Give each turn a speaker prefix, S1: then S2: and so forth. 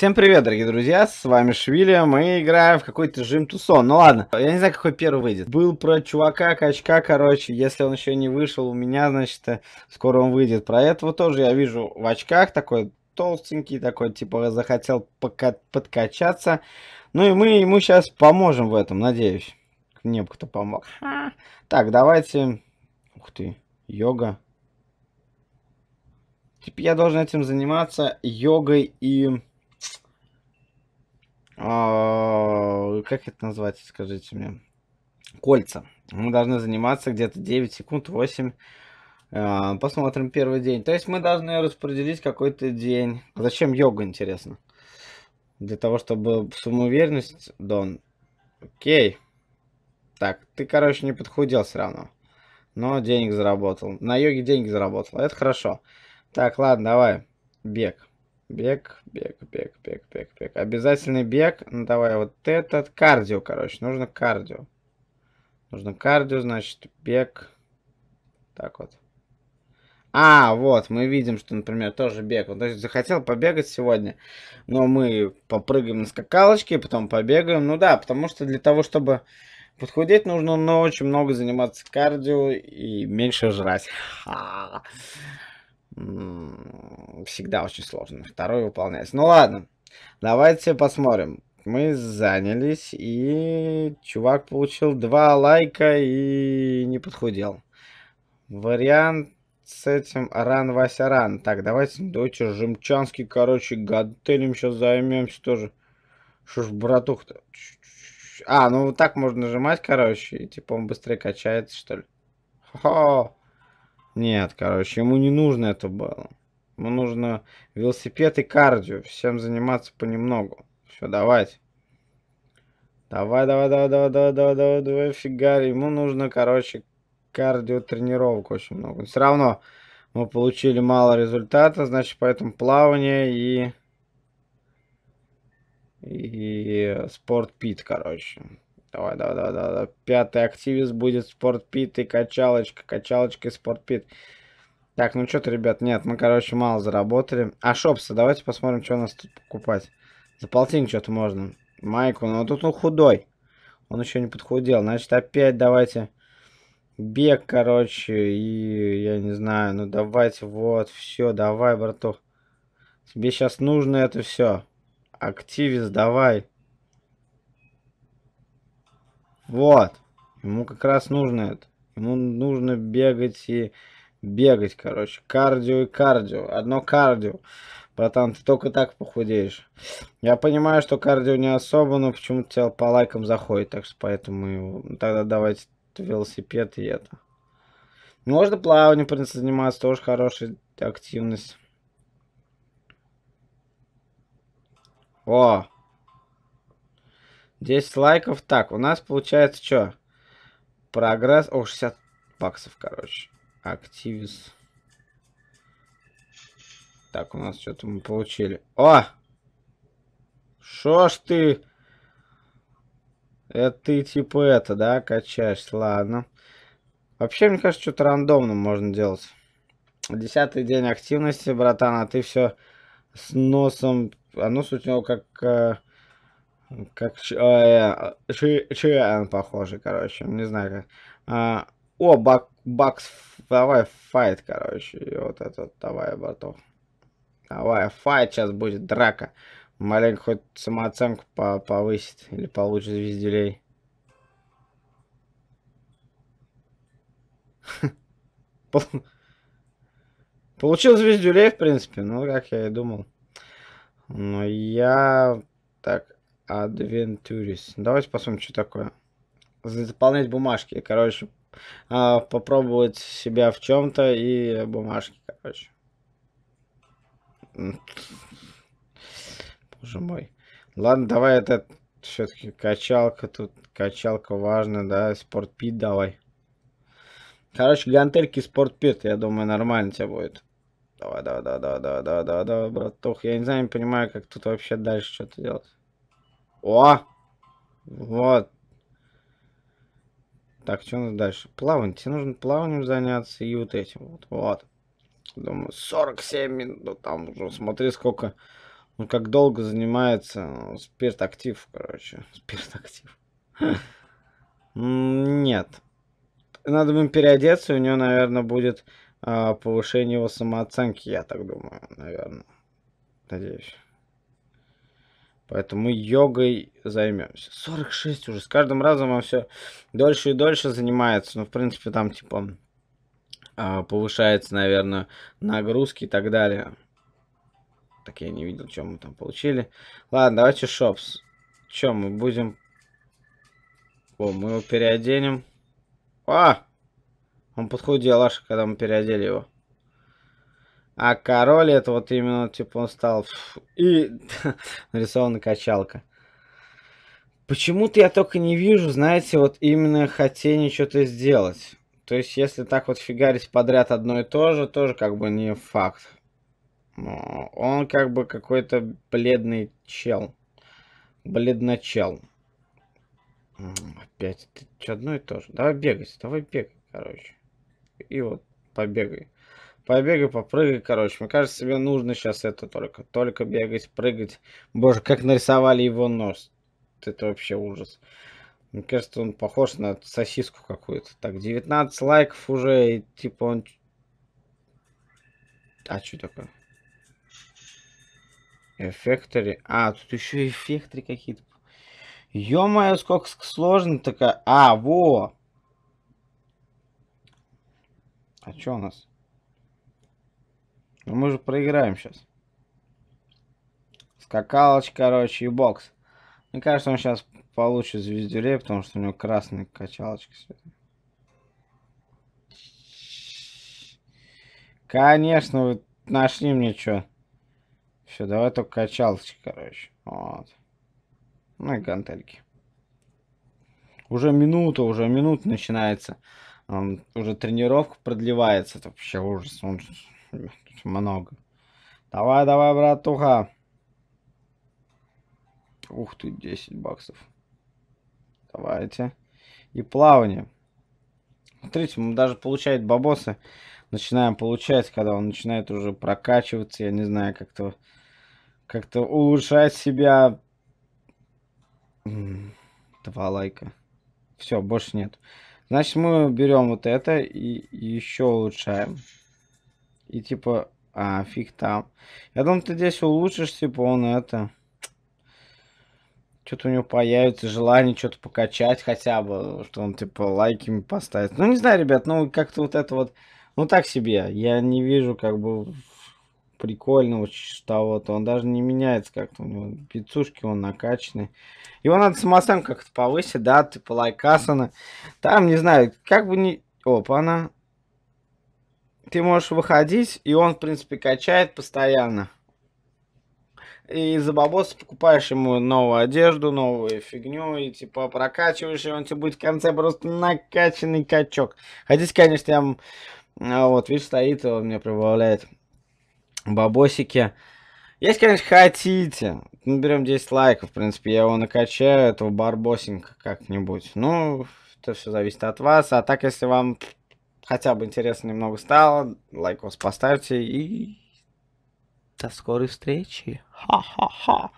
S1: Всем привет, дорогие друзья, с вами Швиля, мы играем в какой-то Жим Тусон, ну ладно, я не знаю, какой первый выйдет. Был про чувака, качка, короче, если он еще не вышел у меня, значит, э, скоро он выйдет. Про этого тоже я вижу в очках, такой толстенький, такой, типа, захотел подкачаться. Ну и мы ему сейчас поможем в этом, надеюсь. Мне бы кто помог. Так, давайте... Ух ты, йога. Типа я должен этим заниматься, йогой и а, как это назвать, скажите мне, кольца. Мы должны заниматься где-то 9 секунд, 8. А, посмотрим первый день. То есть мы должны распределить какой-то день. Зачем йога, интересно? Для того, чтобы самоуверенность, Дон. Окей. Так, ты, короче, не подхудел все равно. Но денег заработал. На йоге деньги заработал. Это хорошо. Так, ладно, давай. Бег. Бег, бег, бег, бег, бег, бег. Обязательный бег. Ну, давай вот этот. Кардио, короче. Нужно кардио. Нужно кардио, значит, бег. Так вот. А, вот, мы видим, что, например, тоже бег. Он, то есть, захотел побегать сегодня, но мы попрыгаем на скакалочке, потом побегаем. Ну да, потому что для того, чтобы подхудеть, нужно очень много заниматься кардио и меньше жрать всегда очень сложно. Второй выполняется. Ну ладно, давайте посмотрим. Мы занялись, и чувак получил два лайка и не подхудел. Вариант с этим Ран Вася Ран. Так, давайте, давайте Жемчанский, короче, гаделем сейчас займемся тоже. Что ж, братух-то? А, ну вот так можно нажимать, короче, и типа он быстрее качается, что ли. Хо-хо. Нет, короче, ему не нужно это было. Ему нужно велосипед и кардио. Всем заниматься понемногу. Все, давайте. Давай, давай, давай, давай, давай, давай, давай, давай, фигарь. Ему нужно, короче, кардио тренировок очень много. Все равно мы получили мало результата, значит, поэтому плавание и... И спорт пит, короче. Давай, давай, давай, давай. давай. Пятый активист будет спортпит и качалочка. Качалочка и спортпит. Так, ну что-то, ребят, нет, мы, короче, мало заработали. А шопсы, давайте посмотрим, что у нас тут покупать. За полтинник что-то можно. Майку, но ну, а тут он ну, худой. Он еще не подхудел. Значит, опять давайте бег, короче, и я не знаю, ну давайте, вот, все, давай, братух. Тебе сейчас нужно это все. Активист, давай. Вот. Ему как раз нужно это. Ему нужно бегать и бегать, короче. Кардио и кардио. Одно кардио. Братан, ты только так похудеешь. Я понимаю, что кардио не особо, но почему-то тебя по лайкам заходит. Так что поэтому тогда давайте велосипед и это. Можно плавание, в принципе, заниматься. Тоже хорошая активность. О! 10 лайков. Так, у нас получается что? Прогресс. О, 60 баксов, короче. Активис. Так, у нас что-то мы получили. О! Шо ж ты? Это ты типа это, да, качаешь? Ладно. Вообще, мне кажется, что-то рандомно можно делать. Десятый день активности, братан, а ты все с носом... А нос у него как... Э, как Шиэн а, а, похожий, короче. Не знаю как. А, о, бак, бакс, давай файт, короче. И вот этот, давай, браток. Давай, файт, сейчас будет драка. Маленько хоть самооценку по повысит или получит звезделей. Получил звездюлей, в принципе, ну, как я и думал. Но я... Так, Adventuris. Давайте посмотрим, что такое. Заполнять бумажки. Короче, а, попробовать себя в чем-то и бумажки, короче. Боже мой. Ладно, давай это все-таки качалка тут. Качалка важная, да. Спортпит давай. Короче, гантельки спортпит, я думаю, нормально тебе будет. Давай, давай, давай, давай, давай, давай, давай, братух. Я не знаю, не понимаю, как тут вообще дальше что-то делать. О! Вот. Так, что у нас дальше? Плавание. Тебе нужно плаванием заняться и вот этим. Вот, вот. Думаю, 47 минут. Там уже смотри, сколько... Ну, как долго занимается ну, спиртактив, короче. Спиртактив. Нет. Надо ему переодеться, у него, наверное, будет а, повышение его самооценки, я так думаю, наверное. Надеюсь. Поэтому йогой займемся. 46 уже. С каждым разом он все дольше и дольше занимается. Ну, в принципе, там, типа, а, повышается, наверное, нагрузки и так далее. Так я не видел, что мы там получили. Ладно, давайте шопс. Чем мы будем... О, мы его переоденем. А! Он подходил, аж, когда мы переодели его. А король это вот именно, типа, он стал... И нарисована качалка. Почему-то я только не вижу, знаете, вот именно хотение что-то сделать. То есть, если так вот фигарить подряд одно и то же, тоже как бы не факт. Но он как бы какой-то бледный чел. Бледночел. Опять, это что одно и то же. Давай бегать, давай бегай, короче. И вот, побегай. Побегай, попрыгай, короче. Мне кажется, тебе нужно сейчас это только. Только бегать, прыгать. Боже, как нарисовали его нос. Это вообще ужас. Мне кажется, он похож на сосиску какую-то. Так, 19 лайков уже, и типа он... А, что такое? Эффектори. А, тут еще эффекторы какие-то. Ё-моё, сколько сложно такая. А, во! А что у нас? Но ну, мы же проиграем сейчас. Скакалоч, короче, и бокс. Мне кажется, он сейчас получит звездюлей, потому что у него красная качалочка Конечно, вы нашли мне что. Все, давай только качалочки, короче. Вот. Ну и гантельки. Уже минута, уже минут начинается. Um, уже тренировка продлевается. Это вообще ужас. Он много. Давай, давай, братуха. Ух ты, 10 баксов. Давайте. И плавание. Смотрите, он даже получает бабосы. Начинаем получать, когда он начинает уже прокачиваться, я не знаю, как-то как-то улучшать себя. Два лайка. Все, больше нет. Значит, мы берем вот это и еще улучшаем. И типа, а, фиг там. Я думал, ты здесь улучшишь, типа, он это... Что-то у него появится желание что-то покачать хотя бы, что он, типа, лайки мне поставит. Ну, не знаю, ребят, ну, как-то вот это вот... Ну, так себе. Я не вижу, как бы, прикольного того-то. Он даже не меняется как-то. У него пиццушки, он накачанный. Его надо самооценку как-то повысить, да, типа лайкасана. Там, не знаю, как бы не... Опа, она ты можешь выходить, и он, в принципе, качает постоянно. И за бабосы покупаешь ему новую одежду, новую фигню, и типа прокачиваешь, и он тебе будет в конце просто накачанный качок. Хотите, конечно, я вам... А, вот, видишь, стоит, он мне прибавляет бабосики. Если, конечно, хотите, берем 10 лайков, в принципе, я его накачаю, этого барбосинка как-нибудь. Ну, это все зависит от вас. А так, если вам хотя бы интересно немного стало, лайкос поставьте и до скорой встречи. Ха-ха-ха.